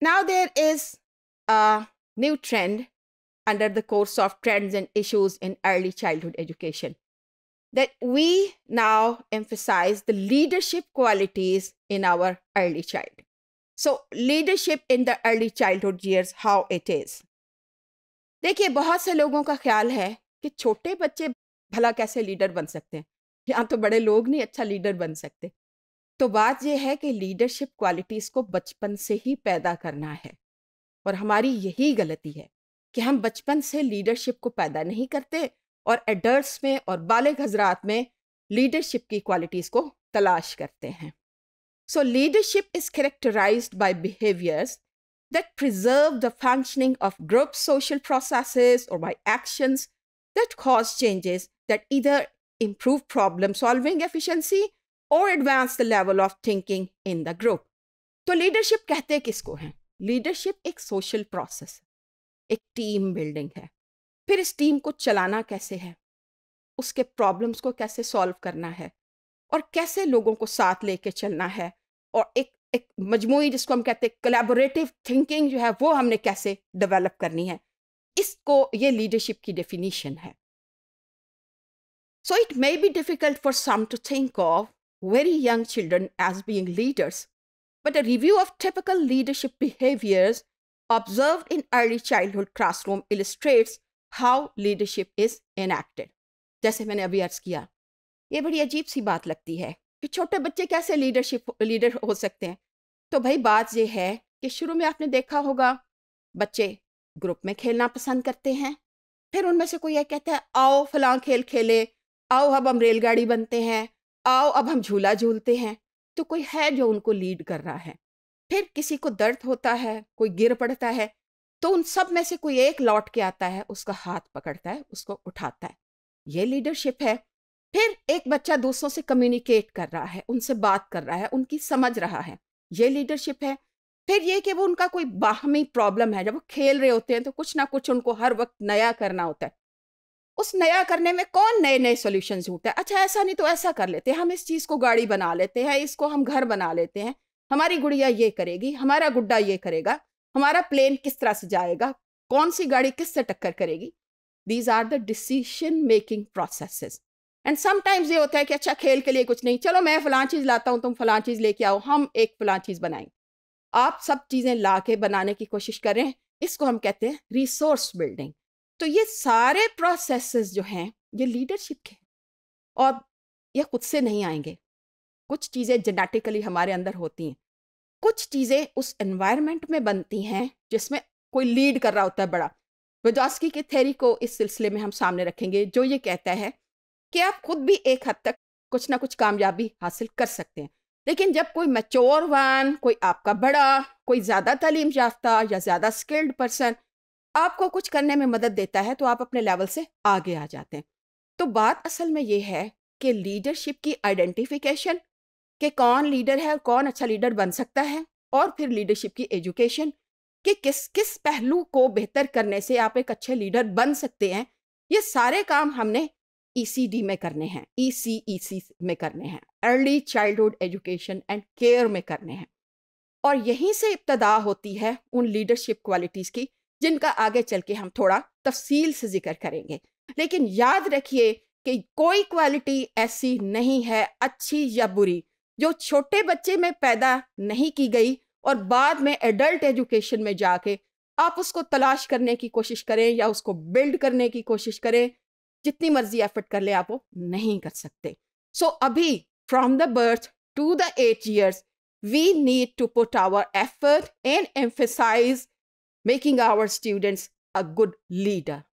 Now there is a new trend under the course of trends and issues in early childhood education that we now emphasize the leadership qualities in our early child. So leadership in the early childhood years, how it is. देखिए बहुत से लोगों का ख्याल है कि छोटे बच्चे भला कैसे लीडर बन सकते हैं यहाँ तो बड़े लोग नहीं अच्छा लीडर बन सकते तो बात यह है कि लीडरशिप क्वालिटीज़ को बचपन से ही पैदा करना है और हमारी यही गलती है कि हम बचपन से लीडरशिप को पैदा नहीं करते और एडल्ट में और बालिग हजरात में लीडरशिप की क्वालिटीज़ को तलाश करते हैं so leadership is characterize by behaviours that preserve the functioning of group social process और by actions that cause changes that either improve problem solving efficiency और advance the level of thinking in the group तो leadership कहते किसको हैं leadership एक social process एक team building है फिर इस टीम को चलाना कैसे है उसके प्रॉब्लम्स को कैसे सॉल्व करना है और कैसे लोगों को साथ लेके चलना है और एक एक मजमू जिसको हम कहते हैं कलेबोरेटिव थिंकिंग जो है वो हमने कैसे डेवलप करनी है इसको ये लीडरशिप की डेफिनीशन है so it may be difficult for some to think of very young children as being leaders, but a review of typical leadership behaviors observed in early childhood classroom illustrates how leadership is enacted. जैसे मैंने अभी अर्ज किया ये बड़ी अजीब सी बात लगती है कि छोटे बच्चे कैसे लीडरशिप लीडर हो सकते हैं तो भाई बात ये है कि शुरू में आपने देखा होगा बच्चे ग्रुप में खेलना पसंद करते हैं फिर उनमें से कोई यह कहता है आओ फलां खेल खेले आओ अब हम रेलगाड़ी बनते हैं आओ अब हम झूला झूलते हैं तो कोई है जो उनको लीड कर रहा है फिर किसी को दर्द होता है कोई गिर पड़ता है तो उन सब में से कोई एक लौट के आता है उसका हाथ पकड़ता है उसको उठाता है ये लीडरशिप है फिर एक बच्चा दूसरों से कम्युनिकेट कर रहा है उनसे बात कर रहा है उनकी समझ रहा है ये लीडरशिप है फिर ये कि वो उनका कोई बाहमी प्रॉब्लम है जब वो खेल रहे होते हैं तो कुछ ना कुछ उनको हर वक्त नया करना होता है उस नया करने में कौन नए नए सोल्यूशन ढूंढता है अच्छा ऐसा नहीं तो ऐसा कर लेते हैं हम इस चीज़ को गाड़ी बना लेते हैं इसको हम घर बना लेते हैं हमारी गुड़िया ये करेगी हमारा गुड्डा ये करेगा हमारा प्लेन किस तरह से जाएगा कौन सी गाड़ी किस से टक्कर करेगी these are the decision making processes and sometimes ये होता है कि अच्छा खेल के लिए कुछ नहीं चलो मैं फलां चीज़ लाता हूँ तुम फलां चीज़ लेके आओ हम एक फलां चीज़ बनाएंगे आप सब चीज़ें ला के बनाने की कोशिश कर रहे हैं इसको हम कहते हैं रिसोर्स बिल्डिंग तो ये सारे प्रोसेसेस जो हैं ये लीडरशिप के और ये खुद से नहीं आएंगे कुछ चीज़ें जेनेटिकली हमारे अंदर होती हैं कुछ चीज़ें उस एनवायरनमेंट में बनती हैं जिसमें कोई लीड कर रहा होता है बड़ा वजॉस्की की थेरी को इस सिलसिले में हम सामने रखेंगे जो ये कहता है कि आप खुद भी एक हद तक कुछ ना कुछ कामयाबी हासिल कर सकते हैं लेकिन जब कोई मेच्योर वन कोई आपका बड़ा कोई ज़्यादा तलीम याफ्ता या ज़्यादा स्किल्ड पर्सन आपको कुछ करने में मदद देता है तो आप अपने लेवल से आगे आ जाते हैं तो बात असल में ये है कि लीडरशिप की आइडेंटिफिकेशन कि कौन लीडर है और कौन अच्छा लीडर बन सकता है और फिर लीडरशिप की एजुकेशन कि किस किस पहलू को बेहतर करने से आप एक अच्छे लीडर बन सकते हैं ये सारे काम हमने ई e में करने हैं ई e e में करने हैं early childhood education and care में करने हैं और यहीं से इब्तदा होती है उन लीडरशिप क्वालिटीज़ की जिनका आगे चल के हम थोड़ा तफसील से जिक्र करेंगे लेकिन याद रखिए कि कोई क्वालिटी ऐसी नहीं है अच्छी या बुरी जो छोटे बच्चे में पैदा नहीं की गई और बाद में एडल्ट एजुकेशन में जाके आप उसको तलाश करने की कोशिश करें या उसको बिल्ड करने की कोशिश करें जितनी मर्जी एफर्ट कर ले आप वो नहीं कर सकते सो so, अभी from the birth to the eight years we need to put our effort and emphasize making our students a good leader.